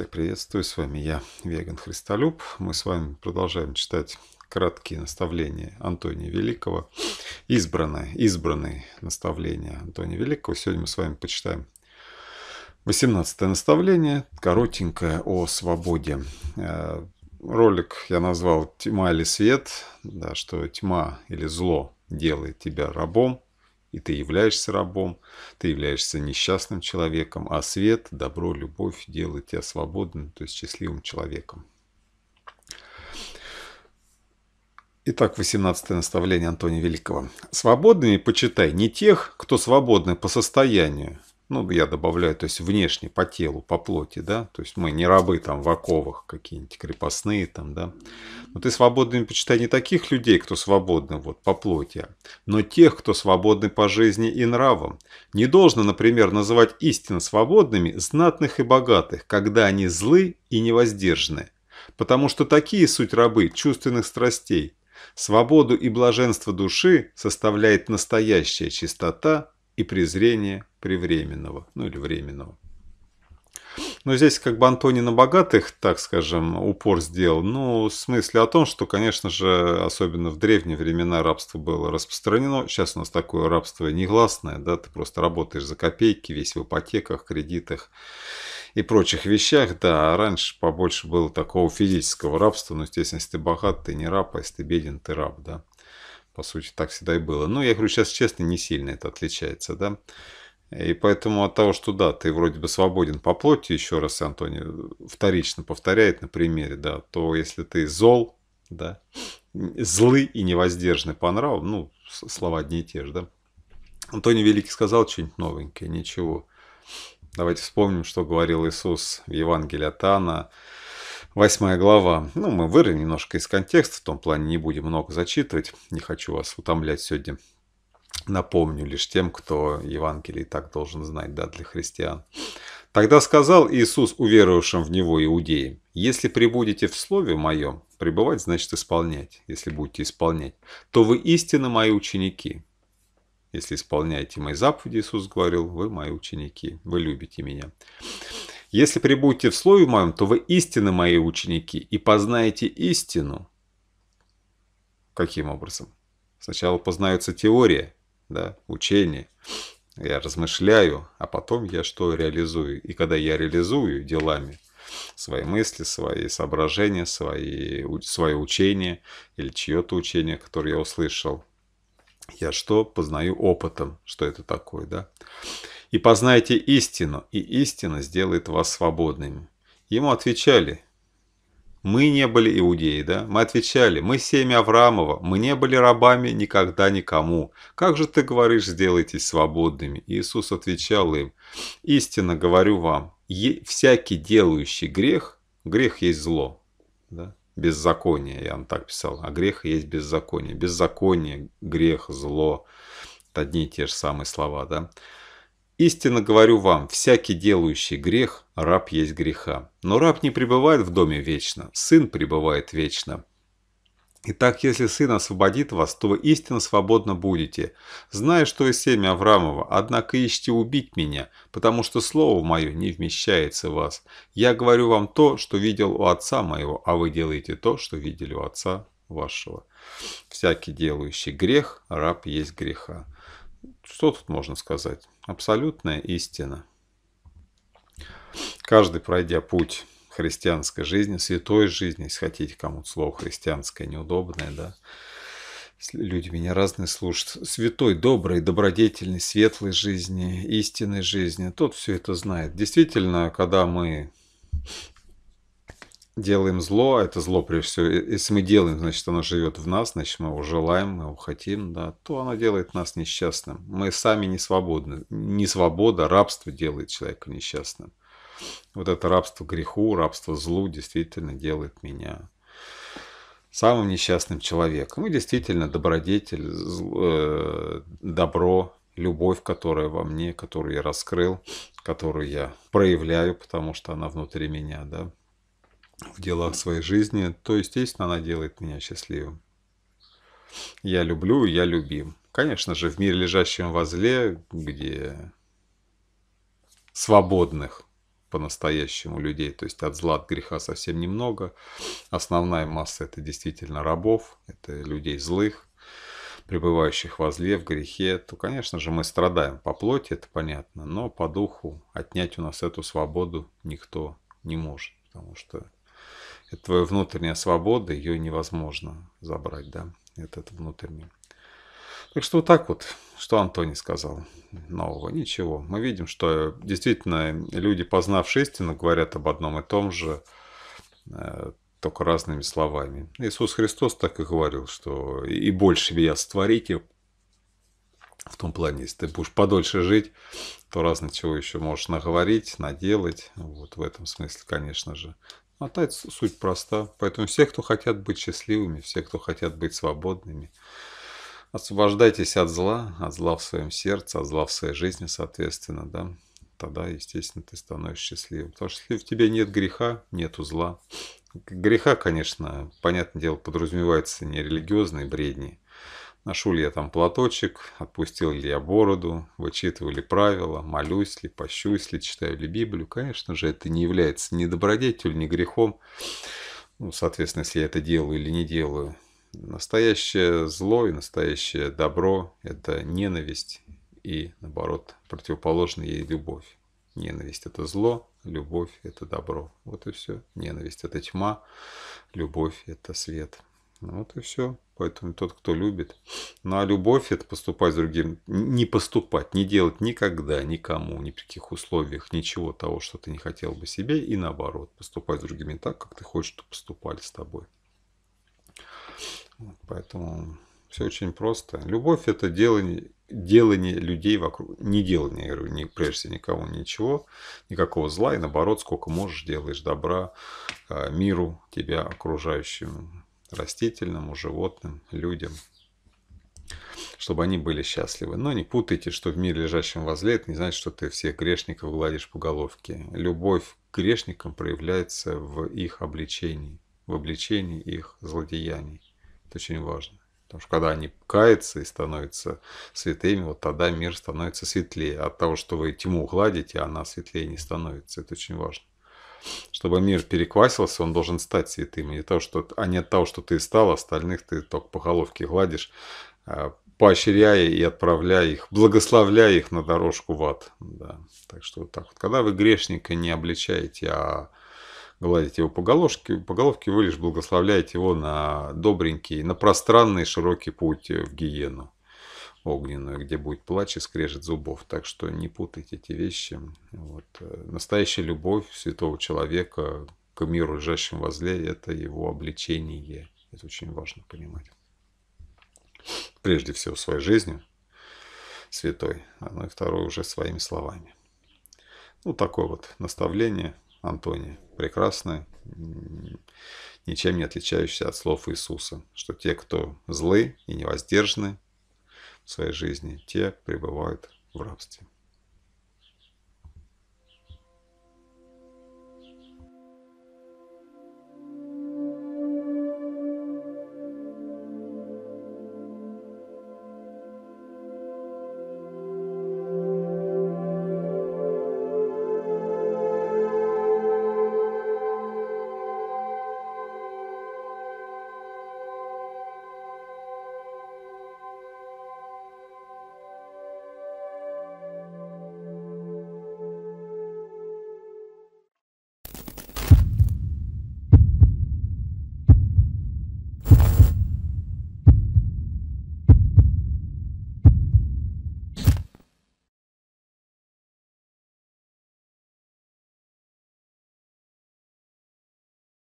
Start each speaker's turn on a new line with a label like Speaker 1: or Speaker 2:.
Speaker 1: Всех приветствую, с вами я, Веган Христолюб. Мы с вами продолжаем читать краткие наставления Антония Великого. Избранное, избранные наставления Антония Великого. Сегодня мы с вами почитаем 18 наставление, коротенькое о свободе. Э, ролик я назвал «Тьма или свет», да, что тьма или зло делает тебя рабом, и ты являешься рабом, ты являешься несчастным человеком, а свет, добро, любовь делают тебя свободным, то есть счастливым человеком. Итак, 18 наставление Антония Великого. «Свободными почитай не тех, кто свободны по состоянию, ну, я добавляю, то есть внешне, по телу, по плоти, да, то есть мы не рабы там в оковах какие-нибудь крепостные там, да, но ты свободный почитай не таких людей, кто свободны вот по плоти, но тех, кто свободны по жизни и нравам. Не должно, например, называть истинно свободными знатных и богатых, когда они злы и невоздержаны, потому что такие суть рабы чувственных страстей. Свободу и блаженство души составляет настоящая чистота и презрение привременного, ну или временного. Но здесь как бы Антони на богатых, так скажем, упор сделал. Ну, в смысле о том, что, конечно же, особенно в древние времена рабство было распространено. Сейчас у нас такое рабство негласное, да, ты просто работаешь за копейки, весь в ипотеках, кредитах и прочих вещах, да. А раньше побольше было такого физического рабства, но, ну, естественно, если ты богат, ты не раб, а если ты беден, ты раб, да. По сути, так всегда и было. но ну, я говорю, сейчас честно, не сильно это отличается, да. И поэтому от того, что да, ты вроде бы свободен по плоти, еще раз Антоний вторично повторяет на примере, да, то если ты зол, да, злый и невоздержный по нраву, ну, слова одни и те же, да. Антоний Великий сказал что-нибудь новенькое, ничего. Давайте вспомним, что говорил Иисус в Евангелии от Анна. Восьмая глава. Ну, мы вырвем немножко из контекста, в том плане не будем много зачитывать. Не хочу вас утомлять сегодня. Напомню лишь тем, кто Евангелие и так должен знать, да, для христиан. Тогда сказал Иисус уверовавшим в Него иудеям, «Если прибудете в Слове Моем, пребывать значит исполнять, если будете исполнять, то вы истинно Мои ученики, если исполняете мои заповеди, Иисус говорил, вы мои ученики, вы любите меня. Если прибудете в слове моем, то вы истинно мои ученики и познаете истину. Каким образом? Сначала познается теория, да, учение. Я размышляю, а потом я что реализую. И когда я реализую делами свои мысли, свои соображения, свои, свое учение или чье-то учение, которое я услышал, я что познаю опытом, что это такое, да и познайте истину, и истина сделает вас свободными». Ему отвечали, «Мы не были иудеи, да? Мы отвечали, мы семя Авраамова, мы не были рабами никогда никому. Как же ты говоришь, сделайтесь свободными?» Иисус отвечал им, «Истинно говорю вам, всякий делающий грех, грех есть зло». Да? Беззаконие, Иоанн так писал, а грех есть беззаконие. Беззаконие, грех, зло – одни и те же самые слова, да? Истинно говорю вам, всякий делающий грех, раб есть греха. Но раб не пребывает в доме вечно, сын пребывает вечно. Итак, если сын освободит вас, то вы истинно свободно будете, зная, что и семя Авраамова, однако ищите убить меня, потому что слово мое не вмещается в вас. Я говорю вам то, что видел у отца моего, а вы делаете то, что видели у отца вашего. Всякий делающий грех, раб есть греха. Что тут можно сказать? абсолютная истина. Каждый, пройдя путь христианской жизни, святой жизни, если хотите кому-то слово христианское неудобное, да, люди меня разные слушают, святой, доброй, добродетельной, светлой жизни, истинной жизни, тот все это знает. Действительно, когда мы делаем зло, а это зло прежде всего, если мы делаем, значит, оно живет в нас, значит, мы его желаем, мы его хотим, да, то оно делает нас несчастным. Мы сами не свободны. Не свобода, а рабство делает человека несчастным. Вот это рабство греху, рабство злу действительно делает меня самым несчастным человеком. И действительно, добродетель, зл, э, добро, любовь, которая во мне, которую я раскрыл, которую я проявляю, потому что она внутри меня, да, в делах своей жизни, то, естественно, она делает меня счастливым. Я люблю, я любим. Конечно же, в мире, лежащем возле, где свободных по-настоящему людей, то есть от зла, от греха совсем немного. Основная масса это действительно рабов, это людей злых, пребывающих во зле, в грехе, то, конечно же, мы страдаем по плоти, это понятно, но по духу отнять у нас эту свободу никто не может, потому что это твоя внутренняя свобода, ее невозможно забрать, да, этот внутренний. Так что вот так вот, что Антоний сказал нового? Ничего. Мы видим, что действительно люди, познавшие истину, говорят об одном и том же, э, только разными словами. Иисус Христос так и говорил, что и больше я створите, в том плане, если ты будешь подольше жить, то разно чего еще можешь наговорить, наделать. Вот в этом смысле, конечно же, а Мотать суть проста. Поэтому все, кто хотят быть счастливыми, все, кто хотят быть свободными, освобождайтесь от зла, от зла в своем сердце, от зла в своей жизни, соответственно, да. Тогда, естественно, ты становишься счастливым. Потому что если в тебе нет греха, нету зла. Греха, конечно, понятное дело, подразумевается не религиозные бредни, Ношу ли я там платочек, отпустил ли я бороду, вычитываю ли правила, молюсь ли, пощусь ли, читаю ли Библию. Конечно же, это не является ни добродетелью, ни грехом. Ну, соответственно, если я это делаю или не делаю. Настоящее зло и настоящее добро – это ненависть и, наоборот, противоположная ей любовь. Ненависть – это зло, любовь – это добро. Вот и все. Ненависть – это тьма, любовь – это свет. Вот и все. Поэтому тот, кто любит. Ну а любовь это поступать с другим. Не поступать, не делать никогда, никому, ни при каких условиях, ничего того, что ты не хотел бы себе. И наоборот, поступать с другими так, как ты хочешь, чтобы поступали с тобой. Вот, поэтому все очень просто. Любовь это делание, делание людей вокруг. Не делание, я говорю, не, прежде всего никого ничего, никакого зла. И наоборот, сколько можешь, делаешь добра а, миру, тебя окружающему растительному, животным, людям, чтобы они были счастливы. Но не путайте, что в мире лежащем возле, это не значит, что ты всех грешников гладишь по головке. Любовь к грешникам проявляется в их обличении, в обличении их злодеяний. Это очень важно. Потому что когда они каются и становятся святыми, вот тогда мир становится светлее. От того, что вы тьму гладите, она светлее не становится. Это очень важно чтобы мир переквасился, он должен стать святым. И не того, что, а не от того, что ты стал, остальных ты только по головке гладишь, а, поощряя и отправляя их, благословляя их на дорожку в ад. Да. Так что вот так вот. Когда вы грешника не обличаете, а гладите его по головке, по головке вы лишь благословляете его на добренький, на пространный широкий путь в гиену огненную, где будет плач и скрежет зубов. Так что не путайте эти вещи. Вот. Настоящая любовь святого человека к миру, лежащему возле, это его обличение. Это очень важно понимать. Прежде всего, своей жизнью святой, а ну и второе уже своими словами. Ну, такое вот наставление Антония. Прекрасное, ничем не отличающееся от слов Иисуса, что те, кто злы и невоздержаны, своей жизни те пребывают в рабстве.